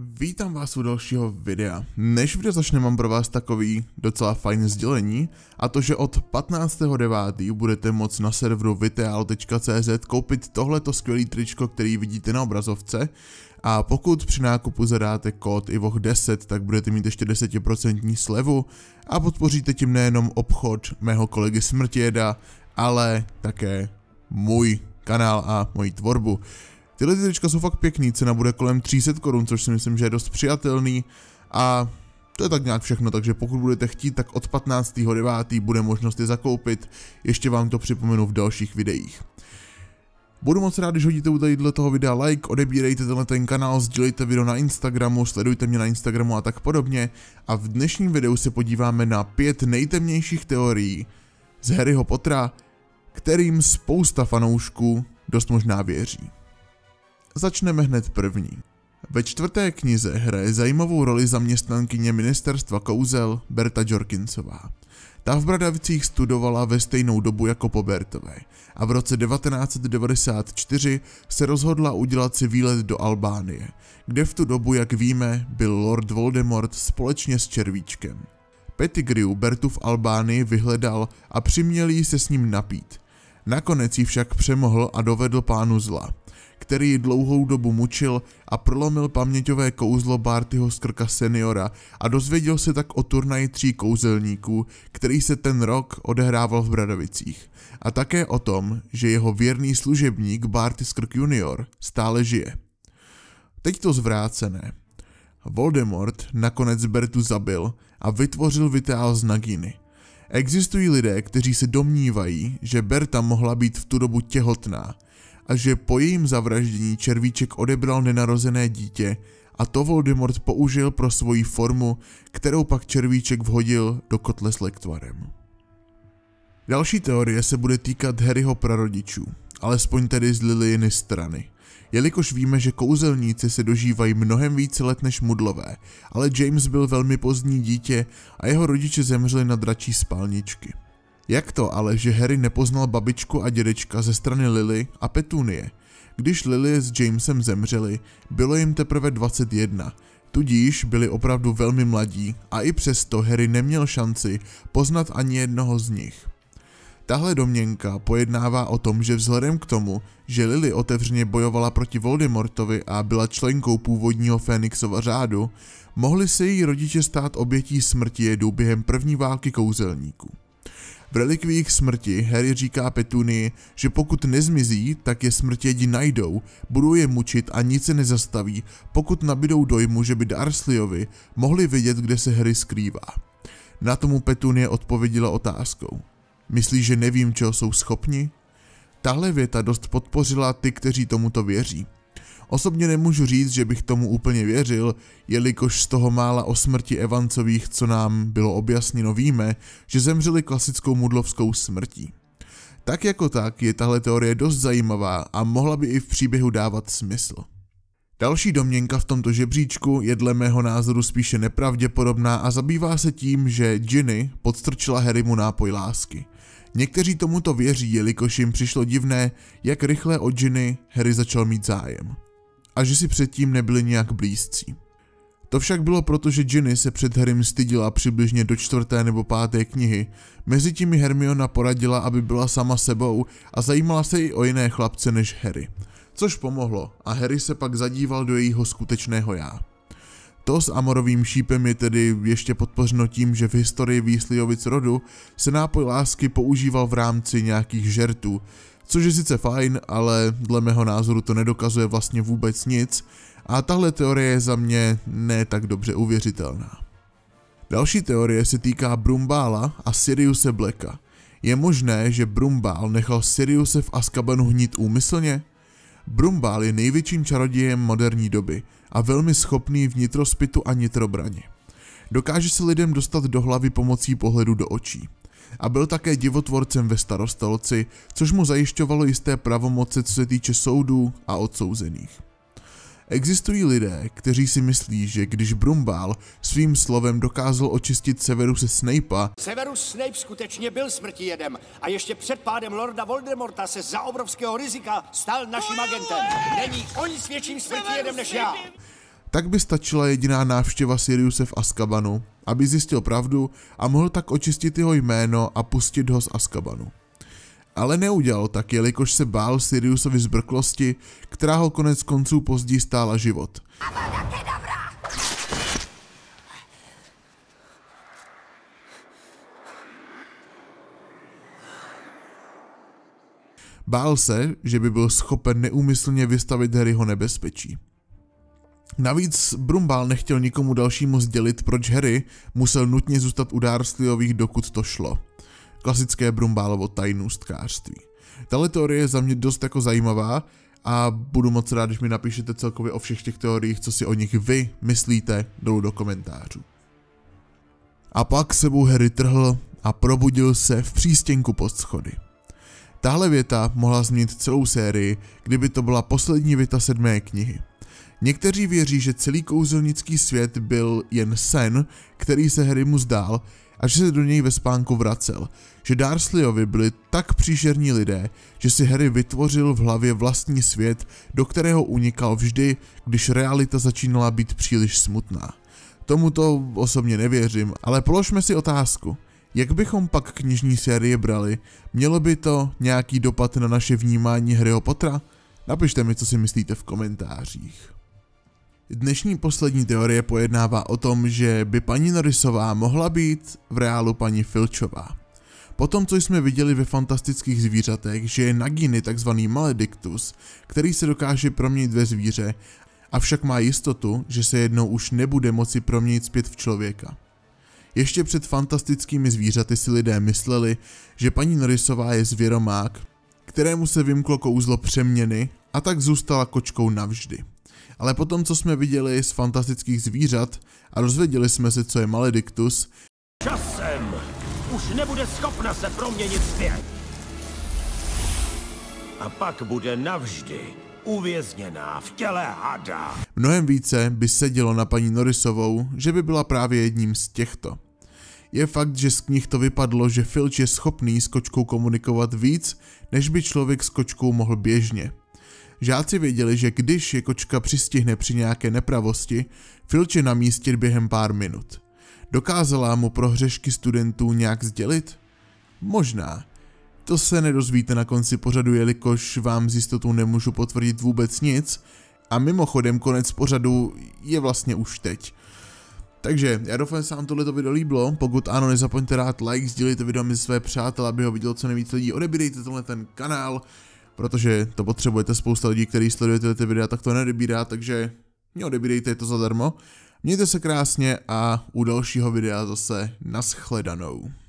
Vítám vás u dalšího videa. Než video začne, mám pro vás takový docela fajn sdělení, a to, že od 15.9. budete moct na serveru viteal.cz koupit tohleto skvělý tričko, který vidíte na obrazovce, a pokud při nákupu zadáte kód IVOH10, tak budete mít ještě 10% slevu a podpoříte tím nejenom obchod mého kolegy Smrtěda, ale také můj kanál a moji tvorbu. Tyhle ty trička jsou fakt pěkný, cena bude kolem 300 korun, což si myslím, že je dost přijatelný a to je tak nějak všechno, takže pokud budete chtít, tak od 15.9. bude možnost je zakoupit, ještě vám to připomenu v dalších videích. Budu moc rád, když hodíte u tady toho videa like, odebírejte tenhle ten kanál, sdílejte video na Instagramu, sledujte mě na Instagramu a tak podobně. A v dnešním videu se podíváme na pět nejtemnějších teorií z Harryho Pottera, kterým spousta fanoušků dost možná věří. Začneme hned první. Ve čtvrté knize hraje zajímavou roli zaměstnankyně ministerstva kouzel Berta Jorkinsová. Ta v Bradavicích studovala ve stejnou dobu jako po Bertové a v roce 1994 se rozhodla udělat si výlet do Albánie, kde v tu dobu, jak víme, byl Lord Voldemort společně s Červíčkem. Pettigrew Bertu v Albánii vyhledal a přiměl jí se s ním napít. Nakonec ji však přemohl a dovedl pánu zla – který ji dlouhou dobu mučil a prolomil paměťové kouzlo Bartyho skrka seniora a dozvěděl se tak o turnaji tří kouzelníků, který se ten rok odehrával v Bradovicích. A také o tom, že jeho věrný služebník Barty skrk junior stále žije. Teď to zvrácené. Voldemort nakonec Bertu zabil a vytvořil Vitál z Naginy. Existují lidé, kteří se domnívají, že Berta mohla být v tu dobu těhotná – a že po jejím zavraždění červíček odebral nenarozené dítě a to Voldemort použil pro svoji formu, kterou pak červíček vhodil do kotle s lektvarem. Další teorie se bude týkat Harryho prarodičů, alespoň tedy z Liliny strany. Jelikož víme, že kouzelníci se dožívají mnohem více let než mudlové, ale James byl velmi pozdní dítě a jeho rodiče zemřeli na dračí spálničky. Jak to ale, že Harry nepoznal babičku a dědečka ze strany Lily a Petunie? Když Lily s Jamesem zemřeli, bylo jim teprve 21, tudíž byli opravdu velmi mladí a i přesto Harry neměl šanci poznat ani jednoho z nich. Tahle domněnka pojednává o tom, že vzhledem k tomu, že Lily otevřeně bojovala proti Voldemortovi a byla členkou původního Fénixova řádu, mohli se její rodiče stát obětí smrti jedů během první války kouzelníků. V relikvích smrti Harry říká Petunii, že pokud nezmizí, tak je smrtědi najdou, budou je mučit a nic se nezastaví, pokud nabidou dojmu, že by Darsleyovi mohli vidět, kde se Harry skrývá. Na tomu Petunie odpověděla otázkou. Myslíš, že nevím, čeho jsou schopni? Tahle věta dost podpořila ty, kteří tomuto věří. Osobně nemůžu říct, že bych tomu úplně věřil, jelikož z toho mála o smrti Evancových, co nám bylo objasněno, víme, že zemřeli klasickou mudlovskou smrtí. Tak jako tak je tahle teorie dost zajímavá a mohla by i v příběhu dávat smysl. Další domněnka v tomto žebříčku je dle mého názoru spíše nepravděpodobná a zabývá se tím, že Ginny podstrčila Harrymu nápoj lásky. Někteří tomuto věří, jelikož jim přišlo divné, jak rychle od Ginny Harry začal mít zájem a že si předtím nebyli nějak blízcí. To však bylo proto, že Ginny se před Harrym stydila přibližně do čtvrté nebo páté knihy. tím mi Hermiona poradila, aby byla sama sebou a zajímala se i o jiné chlapce než Harry. Což pomohlo a Harry se pak zadíval do jejího skutečného já. To s Amorovým šípem je tedy ještě podpořeno tím, že v historii Výslijovic rodu se nápoj lásky používal v rámci nějakých žertů, což je sice fajn, ale dle mého názoru to nedokazuje vlastně vůbec nic a tahle teorie je za mě ne tak dobře uvěřitelná. Další teorie se týká Brumbála a Siriuse Blacka. Je možné, že Brumbál nechal Siriuse v Azkabanu hnít úmyslně? Brumbál je největším čarodějem moderní doby a velmi schopný v nitrospitu a nitrobraně. Dokáže se lidem dostat do hlavy pomocí pohledu do očí a byl také divotvorcem ve starostelci, což mu zajišťovalo jisté pravomoce, co se týče soudů a odsouzených. Existují lidé, kteří si myslí, že když Brumbal svým slovem dokázal očistit Severuse Snape'a... Severus Snape skutečně byl smrti jedem, a ještě před pádem Lorda Voldemorta se za obrovského rizika stal naším agentem. Není o nic větším jedem, než já tak by stačila jediná návštěva Siriuse v Askabanu, aby zjistil pravdu a mohl tak očistit jeho jméno a pustit ho z Askabanu. Ale neudělal tak, jelikož se bál Siriusovi zbrklosti, která ho konec konců později stála život. Bál se, že by byl schopen neúmyslně vystavit Harryho nebezpečí. Navíc Brumbal nechtěl nikomu dalšímu sdělit, proč Harry musel nutně zůstat u Dursleyových, dokud to šlo. Klasické Brumbálovo tajnůstkářství. Tahle teorie je za mě dost jako zajímavá a budu moc rád, když mi napíšete celkově o všech těch teoriích, co si o nich vy myslíte dolů do komentářů. A pak sebou Harry trhl a probudil se v přístěnku pod schody. Tahle věta mohla změnit celou sérii, kdyby to byla poslední věta sedmé knihy. Někteří věří, že celý kouzelnický svět byl jen sen, který se Harrymu zdál a že se do něj ve spánku vracel. Že Darsleyovi byli tak příšerní lidé, že si Harry vytvořil v hlavě vlastní svět, do kterého unikal vždy, když realita začínala být příliš smutná. Tomuto osobně nevěřím, ale položme si otázku. Jak bychom pak knižní série brali? Mělo by to nějaký dopad na naše vnímání Harryho Pottera? Napište mi, co si myslíte v komentářích. Dnešní poslední teorie pojednává o tom, že by paní Norisová mohla být v reálu paní Filčová. Potom, co jsme viděli ve fantastických zvířatech, že je Nagini tzv. maledictus, který se dokáže proměnit ve zvíře, avšak má jistotu, že se jednou už nebude moci proměnit zpět v člověka. Ještě před fantastickými zvířaty si lidé mysleli, že paní Norisová je zvěromák, kterému se vymklo kouzlo přeměny a tak zůstala kočkou navždy. Ale potom, co jsme viděli z fantastických zvířat a dozvěděli jsme se, co je maledictus, Časem už nebude schopna se proměnit zpět. A pak bude navždy uvězněná v těle hada. Mnohem více by sedělo na paní Norrisovou, že by byla právě jedním z těchto. Je fakt, že z knih to vypadlo, že Filč je schopný s kočkou komunikovat víc, než by člověk s kočkou mohl běžně. Žáci věděli, že když je kočka přistihne při nějaké nepravosti, Filč je namístit během pár minut. Dokázala mu prohřešky studentů nějak sdělit? Možná. To se nedozvíte na konci pořadu, jelikož vám z jistotou nemůžu potvrdit vůbec nic. A mimochodem konec pořadu je vlastně už teď. Takže já doufám, že se vám tohleto video líbilo, pokud ano, nezapomeňte dát like, sdílejte video mezi své přátelé, aby ho vidělo co nejvíc lidí, odebírejte tenhle ten kanál, protože to potřebujete spousta lidí, kteří sledují tyto videa, tak to neodebírá, takže mě odebírejte, je to zadarmo. Mějte se krásně a u dalšího videa zase naschledanou.